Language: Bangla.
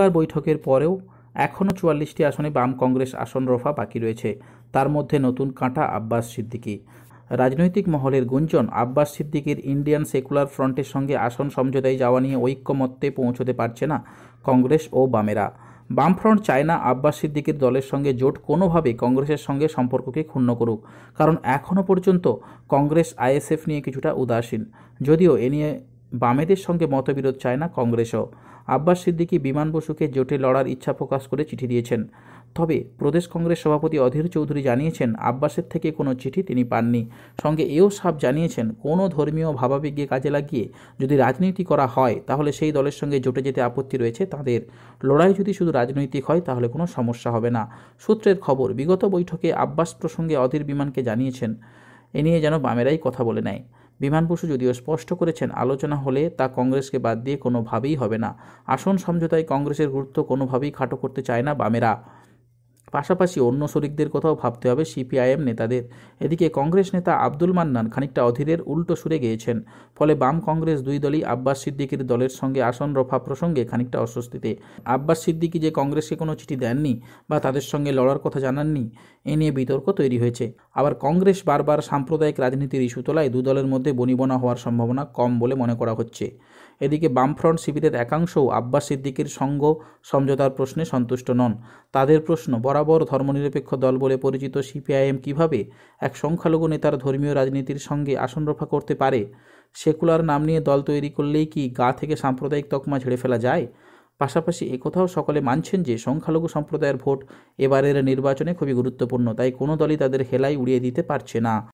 বার বৈঠকের পরেও এখনও চুয়াল্লিশটি আসনে বাম কংগ্রেস আসন রফা বাকি রয়েছে তার মধ্যে নতুন কাঁটা আব্বাস সিদ্দিকী রাজনৈতিক মহলের গুঞ্জন আব্বাস সিদ্দিকির ইন্ডিয়ান সেকুলার ফ্রন্টের সঙ্গে আসন সমঝোতায় যাওয়া নিয়ে ঐক্যমত্যে পৌঁছতে পারছে না কংগ্রেস ও বামেরা বামফ্রন্ট চায় না আব্বাস সিদ্দিকির দলের সঙ্গে জোট কোনোভাবে কংগ্রেসের সঙ্গে সম্পর্ককে ক্ষুণ্ণ করুক কারণ এখনও পর্যন্ত কংগ্রেস আইএসএফ নিয়ে কিছুটা উদাসীন যদিও এ নিয়ে বামেদের সঙ্গে মতবিরোধ চায় না কংগ্রেসও আব্বাস সিদ্দিকী বিমান বসুকে জোটে লড়ার ইচ্ছা প্রকাশ করে চিঠি দিয়েছেন তবে প্রদেশ কংগ্রেস সভাপতি অধীর চৌধুরী জানিয়েছেন আব্বাসের থেকে কোনো চিঠি তিনি পাননি সঙ্গে এও সাপ জানিয়েছেন কোনো ধর্মীয় ভাবাবেগে কাজে লাগিয়ে যদি রাজনীতি করা হয় তাহলে সেই দলের সঙ্গে জোটে যেতে আপত্তি রয়েছে তাদের লড়াই যদি শুধু রাজনৈতিক হয় তাহলে কোনো সমস্যা হবে না সূত্রের খবর বিগত বৈঠকে আব্বাস প্রসঙ্গে অধীর বিমানকে জানিয়েছেন এ নিয়ে যেন বামেরাই কথা বলে নেয় বিমান বসু যদিও স্পষ্ট করেছেন আলোচনা হলে তা কংগ্রেসকে বাদ দিয়ে কোনোভাবেই হবে না আসন সমঝোতায় কংগ্রেসের গুরুত্ব কোনোভাবেই খাটো করতে চায় না বামেরা পাশাপাশি অন্য শরিকদের কথাও ভাবতে হবে সিপিআইএম নেতাদের এদিকে কংগ্রেস নেতা আব্দুল মান্নান খানিকটা অধীরের উল্টো সুরে গিয়েছেন ফলে বাম কংগ্রেস দুই দলই আব্বাস সিদ্দিকির দলের সঙ্গে আসন রফা প্রসঙ্গে খানিকটা অস্বস্তিতে আব্বাস সিদ্দিকি যে কংগ্রেসকে কোনো চিঠি দেননি বা তাদের সঙ্গে লড়ার কথা জানাননি এ নিয়ে বিতর্ক তৈরি হয়েছে আবার কংগ্রেস বারবার সাম্প্রদায়িক রাজনীতির ইস্যু তোলায় দু দলের মধ্যে বনিবনা হওয়ার সম্ভাবনা কম বলে মনে করা হচ্ছে এদিকে বামফ্রন্ট শিবিরের একাংশও আব্বাস সিদ্দিকির সঙ্গ সমঝোতার প্রশ্নে সন্তুষ্ট নন তাদের প্রশ্ন বরাবর বরাবর ধর্মনিরপেক্ষ দল বলে পরিচিত সিপিআইএম কিভাবে এক সংখ্যালঘু নেতার ধর্মীয় রাজনীতির সঙ্গে আসন রফা করতে পারে সেকুলার নাম নিয়ে দল তৈরি করলেই কি গা থেকে সাম্প্রদায়িক তকমা ঝেড়ে ফেলা যায় পাশাপাশি একথাও সকলে মানছেন যে সংখ্যালঘু সম্প্রদায়ের ভোট এবারের নির্বাচনে খুবই গুরুত্বপূর্ণ তাই কোনো দলই তাদের হেলাই উড়িয়ে দিতে পারছে না